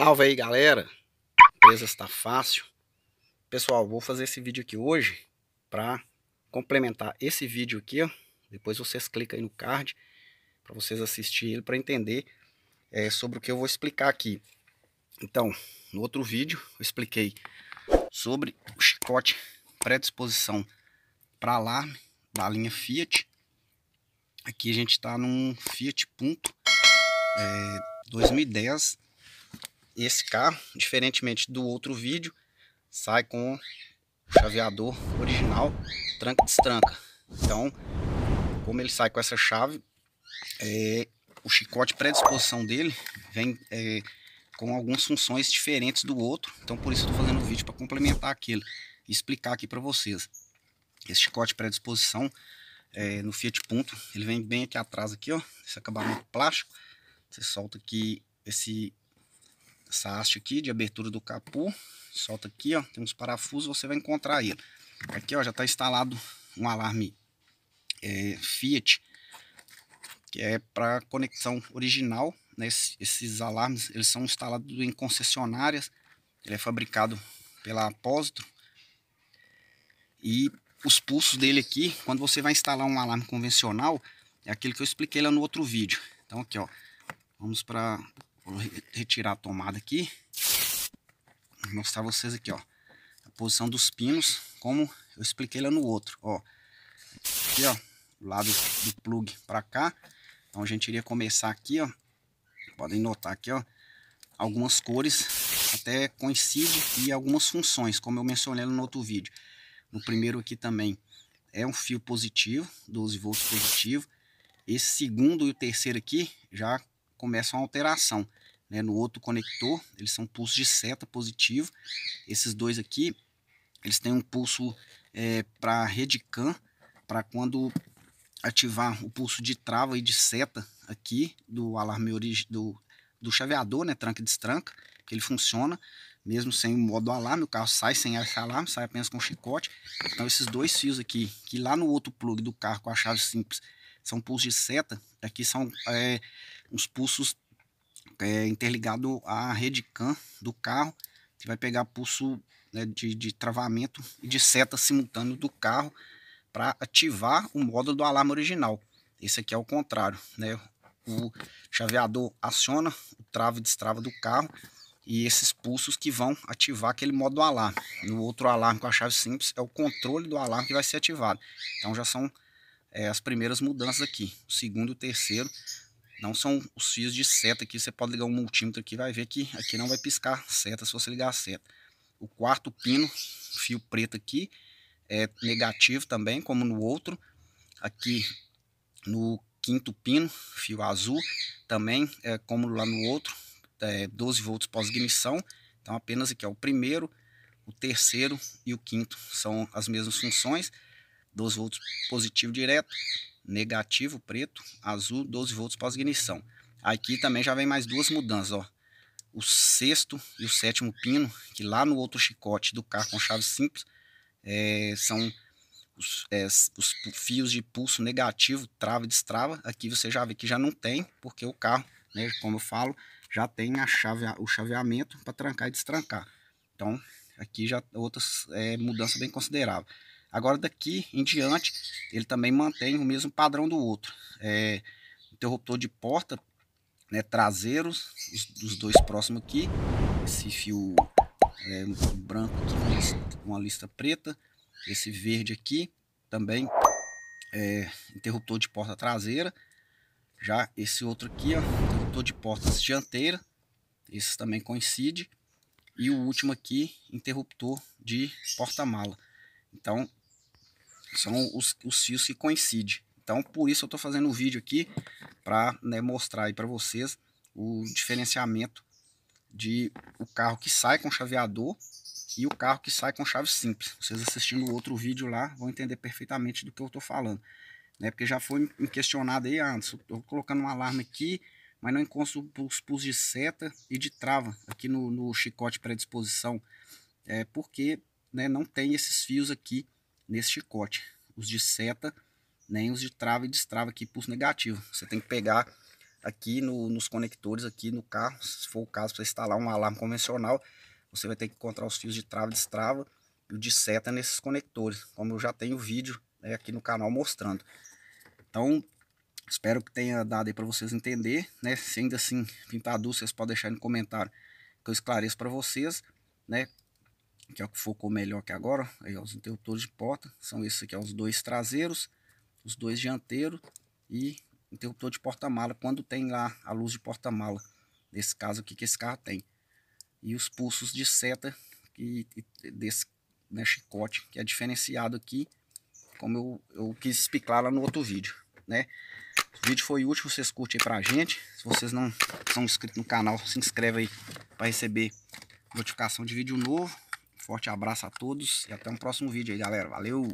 Salve aí galera, empresa está fácil. Pessoal, vou fazer esse vídeo aqui hoje para complementar esse vídeo aqui. Ó. Depois vocês clicam aí no card para vocês assistirem ele para entender é, sobre o que eu vou explicar aqui. Então, no outro vídeo eu expliquei sobre o chicote pré-disposição para alarme da linha Fiat. Aqui a gente está num Fiat Punto é, 2010 esse carro, diferentemente do outro vídeo, sai com o chaveador original, tranca e destranca. Então, como ele sai com essa chave, é, o chicote disposição dele vem é, com algumas funções diferentes do outro. Então, por isso estou fazendo o vídeo para complementar aquele e explicar aqui para vocês. Esse chicote predisposição é, no Fiat Punto, ele vem bem aqui atrás aqui, ó, esse acabamento plástico. Você solta aqui esse essa haste aqui de abertura do capô. Solta aqui, ó, tem uns parafusos, você vai encontrar ele. Aqui, ó, já está instalado um alarme é, Fiat, que é para conexão original. Né? esses alarmes, eles são instalados em concessionárias. Ele é fabricado pela Apósito. E os pulsos dele aqui, quando você vai instalar um alarme convencional, é aquilo que eu expliquei lá no outro vídeo. Então aqui, ó, vamos para Vou retirar a tomada aqui. Vou mostrar vocês aqui, ó. A posição dos pinos, como eu expliquei lá no outro, ó. Aqui, ó. lado do plug para cá. Então a gente iria começar aqui, ó. Podem notar aqui, ó. Algumas cores até coincidem e algumas funções, como eu mencionei no outro vídeo. No primeiro aqui também é um fio positivo, 12 volts positivo. Esse segundo e o terceiro aqui já começa uma alteração. Né? No outro conector, eles são pulsos de seta positivo. Esses dois aqui, eles têm um pulso é, para redicam, para quando ativar o pulso de trava e de seta aqui do alarme do, do chaveador, né, tranca e destranca, ele funciona mesmo sem o modo alarme, o carro sai sem esse alarme, sai apenas com chicote. Então esses dois fios aqui, que lá no outro plug do carro com a chave simples são pulsos de seta, aqui são é, uns pulsos é, interligados à rede CAN do carro, que vai pegar pulso né, de, de travamento e de seta simultâneo do carro para ativar o modo do alarme original. Esse aqui é o contrário, né? O chaveador aciona, o trava e destrava do carro e esses pulsos que vão ativar aquele modo do alarme. No outro alarme com a chave simples é o controle do alarme que vai ser ativado. Então já são é, as primeiras mudanças aqui. O segundo e o terceiro não são os fios de seta aqui. Você pode ligar um multímetro aqui vai ver que aqui não vai piscar seta se você ligar a seta. O quarto pino, fio preto aqui, é negativo também, como no outro. Aqui no quinto pino, fio azul, também é como lá no outro, é, 12 volts pós-ignição. Então, apenas aqui, ó, o primeiro, o terceiro e o quinto são as mesmas funções. 12 volts positivo direto, negativo, preto, azul, 12 volts pós-ignição. Aqui também já vem mais duas mudanças, ó. O sexto e o sétimo pino, que lá no outro chicote do carro com chave simples, é, são os, é, os, fios de pulso negativo, trava e destrava. Aqui você já vê que já não tem, porque o carro, né, como eu falo, já tem a chave, o chaveamento para trancar e destrancar. Então, aqui já outras é, mudança bem considerável. Agora daqui em diante, ele também mantém o mesmo padrão do outro. É, interruptor de porta né, traseiros, os, os, dois próximos aqui. Esse fio é, branco aqui, uma lista, uma lista preta. Esse verde aqui também é interruptor de porta traseira. Já esse outro aqui, ó, interruptor de portas dianteira, esse também coincide. E o último aqui, interruptor de porta-mala. Então, são os, os fios que coincidem. Então, por isso eu estou fazendo o um vídeo aqui, para né, mostrar aí para vocês o diferenciamento de o carro que sai com chaveador e o carro que sai com chave simples. Vocês assistindo o outro vídeo lá vão entender perfeitamente do que eu estou falando né? Porque já foi questionado aí, ah, antes, estou colocando um alarme aqui, mas não encontro os pulsos de seta e de trava aqui no, no chicote pré-disposição, é porque né, não tem esses fios aqui nesse chicote, os de seta, nem os de trava e destrava aqui, pulso negativo. Você tem que pegar aqui no, nos conectores aqui no carro, se for o caso para instalar um alarme convencional, você vai ter que encontrar os fios de trava e destrava e o de seta nesses conectores, como eu já tenho vídeo né, aqui no canal mostrando. Então, espero que tenha dado aí para vocês entender, né? Se ainda assim pintar dúvida, vocês podem deixar no comentário que eu esclareço para vocês, né? Que é o que focou melhor aqui agora, aí ó, os interruptores de porta, são esses aqui, ó, os dois traseiros, os dois dianteiros e interruptor de porta-mala, quando tem lá a luz de porta-mala, nesse caso aqui que esse carro tem. E os pulsos de seta que, desse né, chicote, que é diferenciado aqui, como eu, eu quis explicar lá no outro vídeo, né? O vídeo foi útil, vocês curtem aí pra gente. Se vocês não são inscritos no canal, se inscreve aí para receber notificação de vídeo novo. Forte abraço a todos e até um próximo vídeo aí, galera. Valeu!